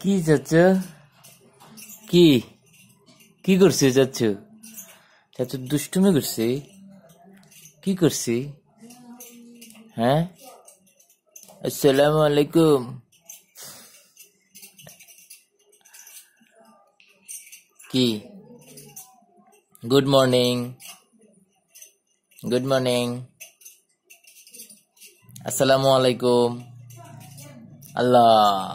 কি চাচ্ছ কি কি করছে চাচ্ছ চাচ্ছ দুষ্টুমি করছে কি করছে হ্যাঁ আসসালামু আলাইকুম কি গুড মর্নিং গুড মর্নিং আসসালামু আলাইকুম আল্লাহ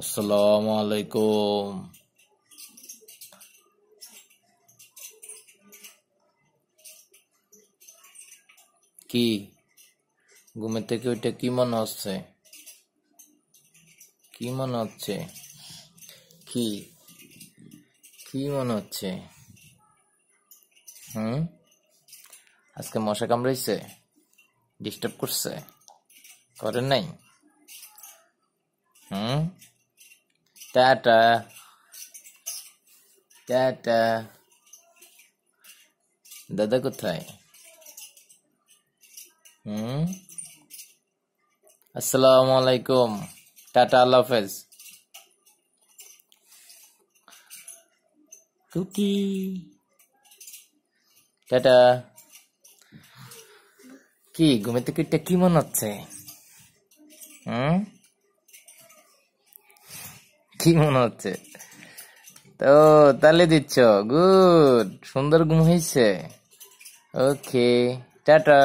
আসসালামু আলাইকুম কি ঘুমে থেকে ওইটা কি মনে হচ্ছে কি মনে হচ্ছে কি কি মনে হচ্ছে হুম আজকে মশা কামড়াইছে ডিস্টার্ব করছে করে নাই হুম টাটা টাটা দাদা কোথায় হুম আসসালামু আলাইকুম টাটা আল্লাহ হাফেজ কুকি টাটা কি ঘুমেতে তো কিটটা কি মনে হচ্ছে হুম কি মনে হচ্ছে তো তাহলে দিচ্ছ গুড সুন্দর ঘুম হয়েছে ওকে টাটা